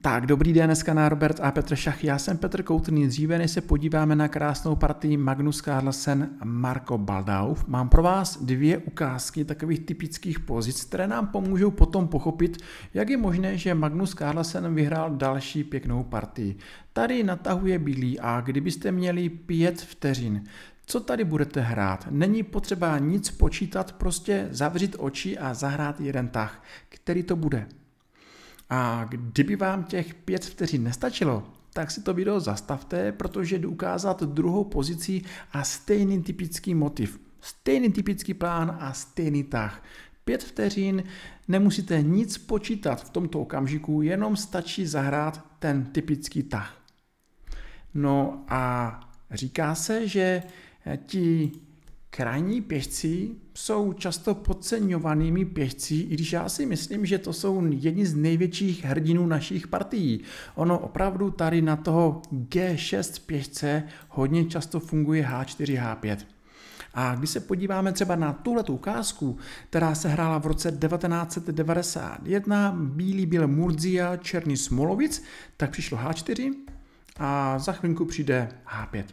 Tak, dobrý den, dneska na Robert a Petr Šach. Já jsem Petr Koutný. Dříve než se podíváme na krásnou partii Magnus Carlsen Marko Baldauf, mám pro vás dvě ukázky takových typických pozic, které nám pomůžou potom pochopit, jak je možné, že Magnus Carlsen vyhrál další pěknou partii. Tady natahuje bílý a kdybyste měli pět vteřin, co tady budete hrát? Není potřeba nic počítat, prostě zavřít oči a zahrát jeden tah. Který to bude? A kdyby vám těch pět vteřin nestačilo, tak si to video zastavte, protože jdu ukázat druhou pozici a stejný typický motiv. Stejný typický plán a stejný tah. Pět vteřin, nemusíte nic počítat v tomto okamžiku, jenom stačí zahrát ten typický tah. No a říká se, že ti krajní pěšci jsou často podceňovanými pěšci, i když já si myslím, že to jsou jedni z největších hrdinů našich partií. Ono opravdu tady na toho G6 pěšce hodně často funguje H4, H5. A když se podíváme třeba na tuhle ukázku, která se hrála v roce 1991, bílý byl Murzia, černý Smolovic, tak přišlo H4 a za chvilku přijde H5.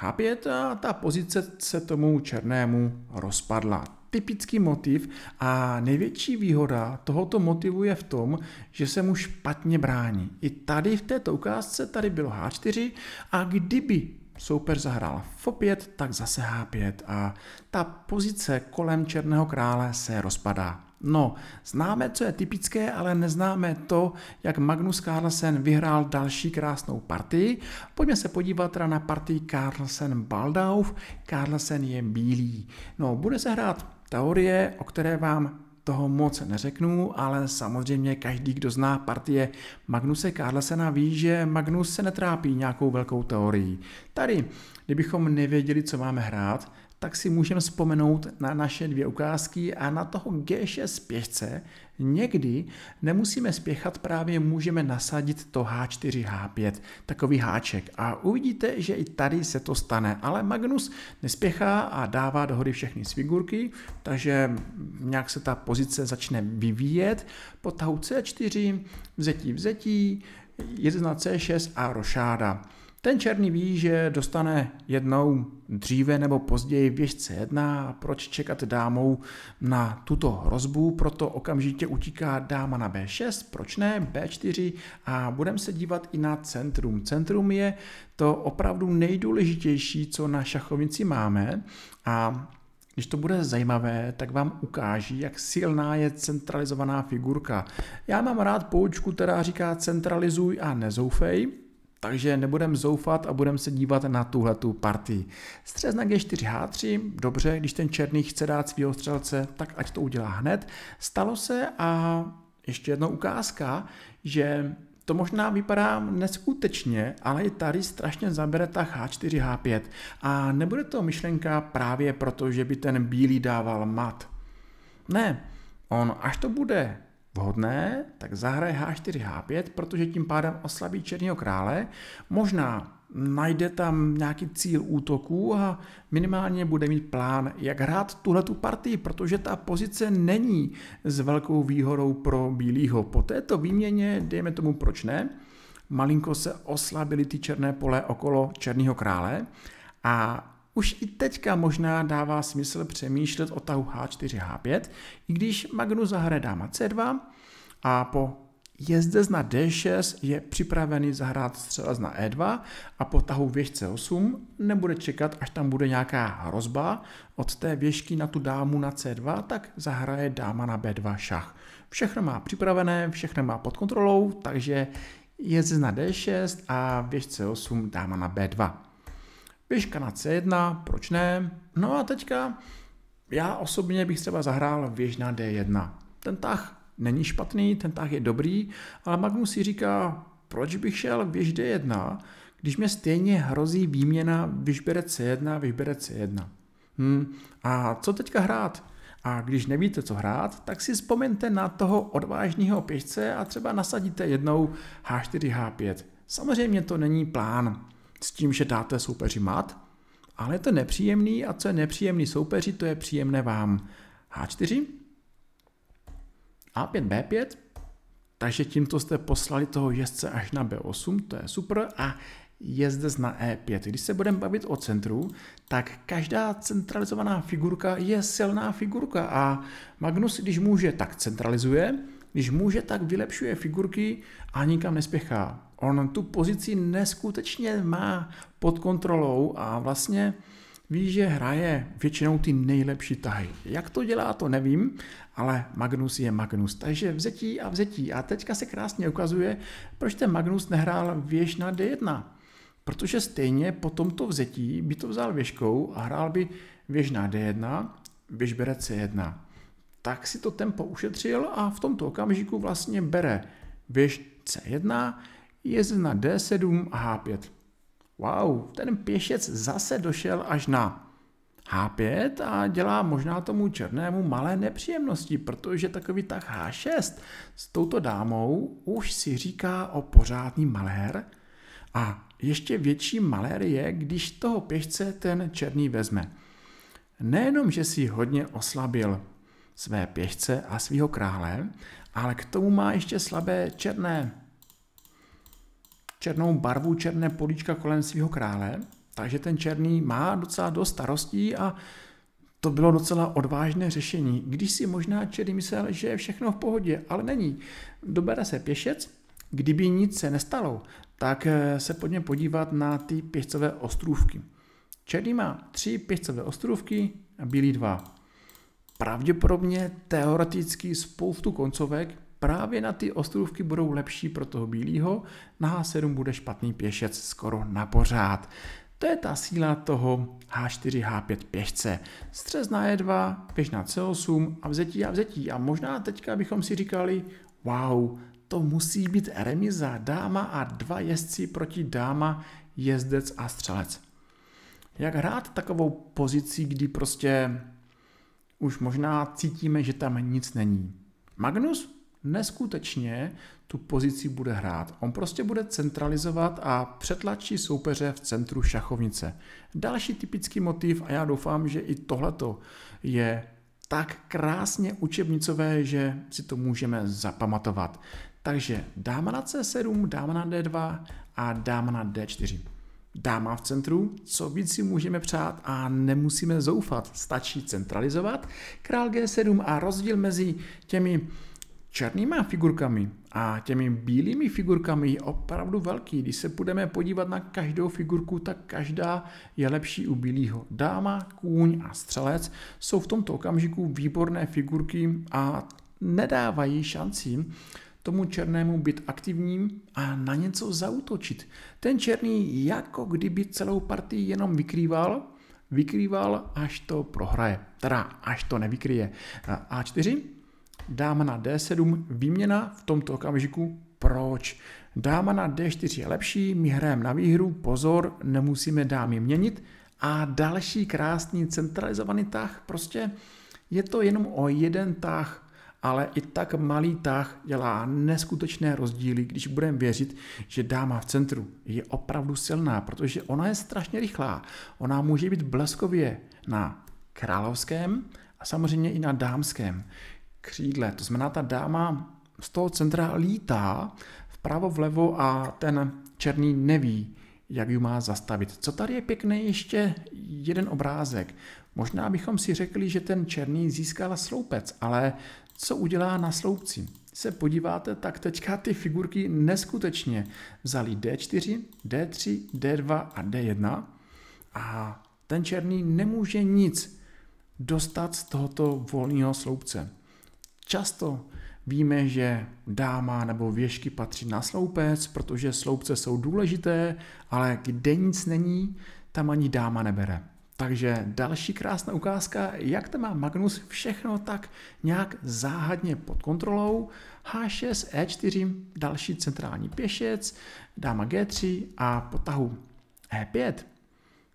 H5 a ta pozice se tomu černému rozpadla. Typický motiv a největší výhoda tohoto motivu je v tom, že se mu špatně brání. I tady v této ukázce tady bylo H4 a kdyby soupeř zahrál F5, tak zase H5 a ta pozice kolem černého krále se rozpadá. No, známe, co je typické, ale neznáme to, jak Magnus Carlsen vyhrál další krásnou partii. Pojďme se podívat teda na partii Carlsen Baldauf. Carlsen je bílý. No, bude se hrát teorie, o které vám toho moc neřeknu, ale samozřejmě každý, kdo zná partie Magnuse Carlsena ví, že Magnus se netrápí nějakou velkou teorií. Tady, kdybychom nevěděli, co máme hrát, tak si můžeme vzpomenout na naše dvě ukázky a na toho G6 pěšce někdy nemusíme spěchat, právě můžeme nasadit to H4, H5, takový háček. A uvidíte, že i tady se to stane, ale Magnus nespěchá a dává dohody všechny z figurky, takže nějak se ta pozice začne vyvíjet. Po tahu C4, vzetí, vzetí, 1 C6 a rošáda. Ten černý ví, že dostane jednou dříve nebo později věžce jedna proč čekat dámou na tuto hrozbu, proto okamžitě utíká dáma na B6, proč ne, B4 a budeme se dívat i na centrum. Centrum je to opravdu nejdůležitější, co na šachovnici máme a když to bude zajímavé, tak vám ukáží, jak silná je centralizovaná figurka. Já mám rád poučku, která říká centralizuj a nezoufej, takže nebudem zoufat a budeme se dívat na tuhle tu partii. na g 4H3, dobře, když ten černý chce dát svého střelce, tak ať to udělá hned. Stalo se a ještě jedna ukázka, že to možná vypadá neskutečně, ale i tady strašně zabere ta H4, H5. A nebude to myšlenka právě proto, že by ten bílý dával mat. Ne, on až to bude vhodné, tak zahraje H4, H5, protože tím pádem oslabí Černého krále. Možná najde tam nějaký cíl útoku a minimálně bude mít plán, jak hrát tuhle tu partii, protože ta pozice není s velkou výhodou pro bílýho. Po této výměně, dejme tomu proč ne, malinko se oslabily ty černé pole okolo Černého krále a už i teďka možná dává smysl přemýšlet o tahu H4H5, i když Magnu zahraje dáma C2 a po jezde na D6 je připravený zahrát střelec na E2 a po tahu věž C8 nebude čekat, až tam bude nějaká hrozba. Od té věžky na tu dámu na C2 tak zahraje dáma na B2 šach. Všechno má připravené, všechno má pod kontrolou, takže jezdec na D6 a věž C8 dáma na B2. Pěška na C1, proč ne? No a teďka já osobně bych třeba zahrál věž na D1. Ten tah není špatný, ten tah je dobrý, ale Magnus si říká, proč bych šel věž D1, když mě stejně hrozí výměna vyžbere C1, vyžbere C1. Hmm, a co teďka hrát? A když nevíte, co hrát, tak si vzpomeňte na toho odvážného pěšce a třeba nasadíte jednou H4, H5. Samozřejmě to není plán s tím, že dáte soupeři mat, ale to nepříjemný a co je nepříjemný soupeři, to je příjemné vám. H4, A5, B5, takže tímto jste poslali toho jezdce až na B8, to je super a je zde na E5. Když se budeme bavit o centru, tak každá centralizovaná figurka je silná figurka a Magnus, když může, tak centralizuje, když může, tak vylepšuje figurky a nikam nespěchá. On tu pozici neskutečně má pod kontrolou a vlastně ví, že hraje většinou ty nejlepší tahy. Jak to dělá, to nevím, ale Magnus je Magnus. Takže vzetí a vzetí. A teďka se krásně ukazuje, proč ten Magnus nehrál věž na D1. Protože stejně po tomto vzetí by to vzal věžkou a hrál by věž na D1, věž bere C1. Tak si to tempo ušetřil a v tomto okamžiku vlastně bere věž C1, jezd na D7 a H5. Wow, ten pěšec zase došel až na H5 a dělá možná tomu černému malé nepříjemnosti, protože takový tak H6 s touto dámou už si říká o pořádný malér a ještě větší malér je, když toho pěšce ten černý vezme. Nejenom, že si hodně oslabil své pěšce a svého krále, ale k tomu má ještě slabé černé černou barvu, černé políčka kolem svého krále, takže ten černý má docela dost starostí a to bylo docela odvážné řešení, když si možná černý myslel, že je všechno v pohodě, ale není. Dobere se pěšec, kdyby nic se nestalo, tak eh, se pojďme podívat na ty pěšcové ostrůvky. Černý má tři pěšcové ostrůvky a bílý dva. Pravděpodobně teoreticky spoustu koncovek, právě na ty ostrůvky budou lepší pro toho bílého, na H7 bude špatný pěšec skoro na pořád. To je ta síla toho H4, H5 pěšce. Střez na E2, pěš na C8 a vzetí a vzetí. A možná teďka bychom si říkali, wow, to musí být remiza dáma a dva jezdci proti dáma, jezdec a střelec. Jak hrát takovou pozici, kdy prostě už možná cítíme, že tam nic není? Magnus? neskutečně tu pozici bude hrát. On prostě bude centralizovat a přetlačí soupeře v centru šachovnice. Další typický motiv a já doufám, že i tohleto je tak krásně učebnicové, že si to můžeme zapamatovat. Takže dáma na C7, dáma na D2 a dáma na D4. Dáma v centru, co víc si můžeme přát a nemusíme zoufat, stačí centralizovat. Král G7 a rozdíl mezi těmi černýma figurkami a těmi bílými figurkami je opravdu velký. Když se budeme podívat na každou figurku, tak každá je lepší u bílého. Dáma, kůň a střelec jsou v tomto okamžiku výborné figurky a nedávají šanci tomu černému být aktivním a na něco zautočit. Ten černý jako kdyby celou partii jenom vykrýval, vykrýval, až to prohraje. Teda až to nevykryje. A4 dáma na D7, výměna v tomto okamžiku proč? Dáma na D4 je lepší, my hrajeme na výhru, pozor, nemusíme dámy měnit. A další krásný centralizovaný tah, prostě je to jenom o jeden tah, ale i tak malý tah dělá neskutečné rozdíly, když budeme věřit, že dáma v centru je opravdu silná, protože ona je strašně rychlá. Ona může být bleskově na královském a samozřejmě i na dámském křídle. To znamená, ta dáma z toho centra lítá vpravo vlevo a ten černý neví, jak ji má zastavit. Co tady je pěkný ještě jeden obrázek. Možná bychom si řekli, že ten černý získal sloupec, ale co udělá na sloupci? se podíváte, tak teďka ty figurky neskutečně vzali D4, D3, D2 a D1 a ten černý nemůže nic dostat z tohoto volného sloupce. Často víme, že dáma nebo věžky patří na sloupec, protože sloupce jsou důležité, ale kde nic není, tam ani dáma nebere. Takže další krásná ukázka, jak to má Magnus všechno tak nějak záhadně pod kontrolou. H6, E4, další centrální pěšec, dáma G3 a potahu E5.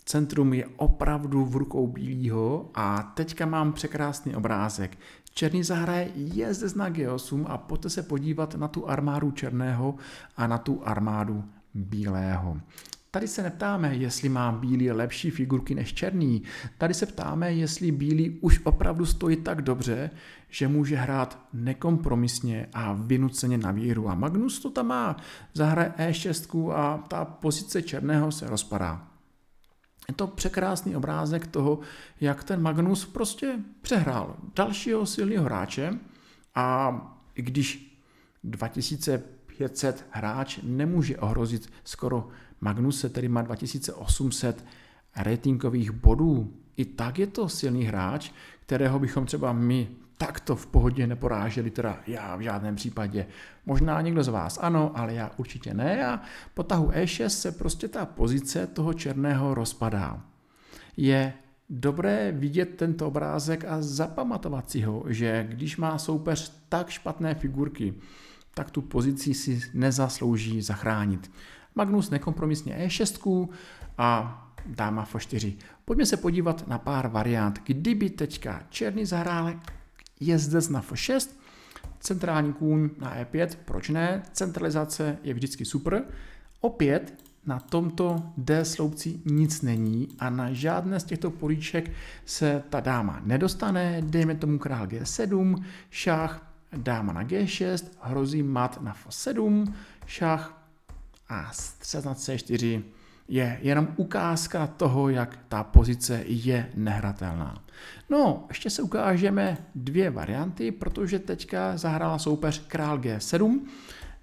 Centrum je opravdu v rukou bílého a teďka mám překrásný obrázek. Černý zahraje je zde znak G8 a poté se podívat na tu armádu černého a na tu armádu bílého. Tady se neptáme, jestli má bílý lepší figurky než černý. Tady se ptáme, jestli bílý už opravdu stojí tak dobře, že může hrát nekompromisně a vynuceně na víru. A Magnus to tam má. Zahraje E6 a ta pozice černého se rozpadá je to překrásný obrázek toho, jak ten Magnus prostě přehrál dalšího silného hráče a i když 2500 hráč nemůže ohrozit skoro Magnuse, který má 2800 ratingových bodů, i tak je to silný hráč, kterého bychom třeba my tak to v pohodě neporáželi, teda já v žádném případě. Možná někdo z vás ano, ale já určitě ne a po tahu E6 se prostě ta pozice toho černého rozpadá. Je dobré vidět tento obrázek a zapamatovat si ho, že když má soupeř tak špatné figurky, tak tu pozici si nezaslouží zachránit. Magnus nekompromisně E6 a dáma F4. Pojďme se podívat na pár variant, kdyby teďka černý zahrál jezdec na F6, centrální kůň na E5, proč ne, centralizace je vždycky super. Opět na tomto D sloupci nic není a na žádné z těchto políček se ta dáma nedostane, dejme tomu král G7, šach, dáma na G6, hrozí mat na F7, šach a střed na C4, je jenom ukázka toho, jak ta pozice je nehratelná. No, ještě se ukážeme dvě varianty, protože teďka zahrála soupeř král G7,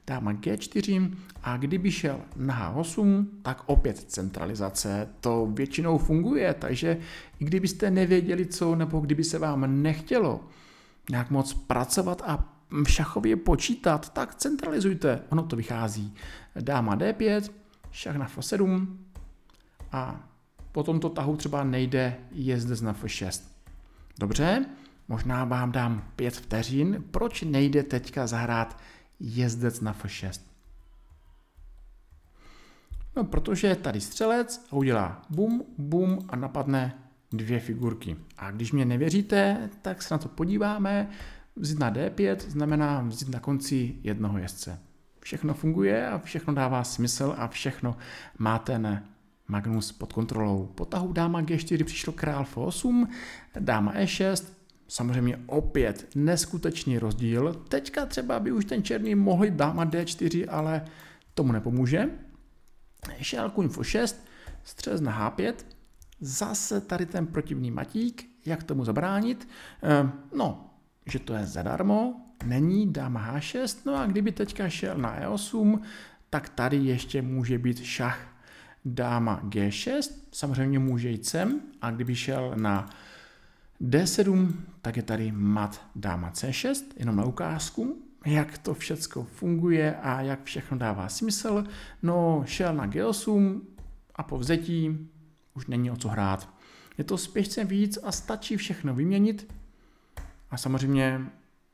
dáma G4 a kdyby šel na H8, tak opět centralizace. To většinou funguje, takže i kdybyste nevěděli co, nebo kdyby se vám nechtělo nějak moc pracovat a šachově počítat, tak centralizujte. Ono to vychází. Dáma D5, šach na f7 a po tomto tahu třeba nejde jezd na f6. Dobře, možná vám dám 5 vteřin, proč nejde teďka zahrát jezdec na f6. No, protože je tady střelec a udělá bum, bum a napadne dvě figurky. A když mě nevěříte, tak se na to podíváme. Vzít na d5 znamená vzít na konci jednoho jezdce všechno funguje a všechno dává smysl a všechno má ten Magnus pod kontrolou. Po tahu dáma G4 přišlo král F8, dáma E6, Samozřejmě opět neskutečný rozdíl. Teďka třeba by už ten černý mohl jít dáma D4, ale tomu nepomůže. Šel kuň F6, střez na H5, zase tady ten protivný matík, jak tomu zabránit? Eh, no, že to je zadarmo, není, dám H6, no a kdyby teďka šel na E8, tak tady ještě může být šach. Dáma G6, samozřejmě může jít sem a kdyby šel na D7, tak je tady mat dáma C6, jenom na ukázku, jak to všecko funguje a jak všechno dává smysl. No, šel na G8 a po vzetí už není o co hrát. Je to spěšce víc a stačí všechno vyměnit. A samozřejmě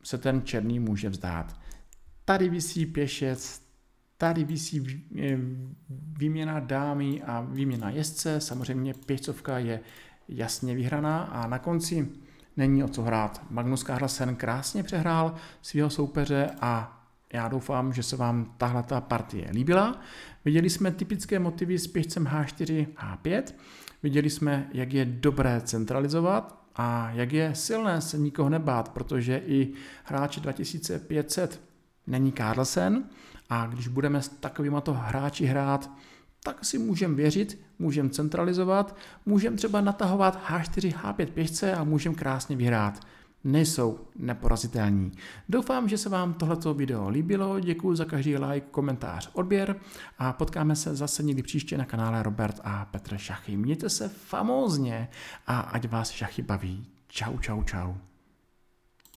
se ten černý může vzdát. Tady vysí pěšec, tady vysí eh, výměna dámy a výměna jezdce. Samozřejmě pěšcovka je jasně vyhraná a na konci není o co hrát. Magnus Carlsen krásně přehrál svého soupeře a já doufám, že se vám tahle ta partie líbila. Viděli jsme typické motivy s pěšcem H4, H5. Viděli jsme, jak je dobré centralizovat, a jak je silné se nikoho nebát, protože i hráči 2500 není Carlsen a když budeme s to hráči hrát, tak si můžeme věřit, můžeme centralizovat, můžeme třeba natahovat H4, H5 pěšce a můžeme krásně vyhrát nejsou neporazitelní. Doufám, že se vám tohleto video líbilo, děkuji za každý like, komentář, odběr a potkáme se zase někdy příště na kanále Robert a Petr Šachy. Mějte se famózně a ať vás šachy baví. Čau, čau, čau.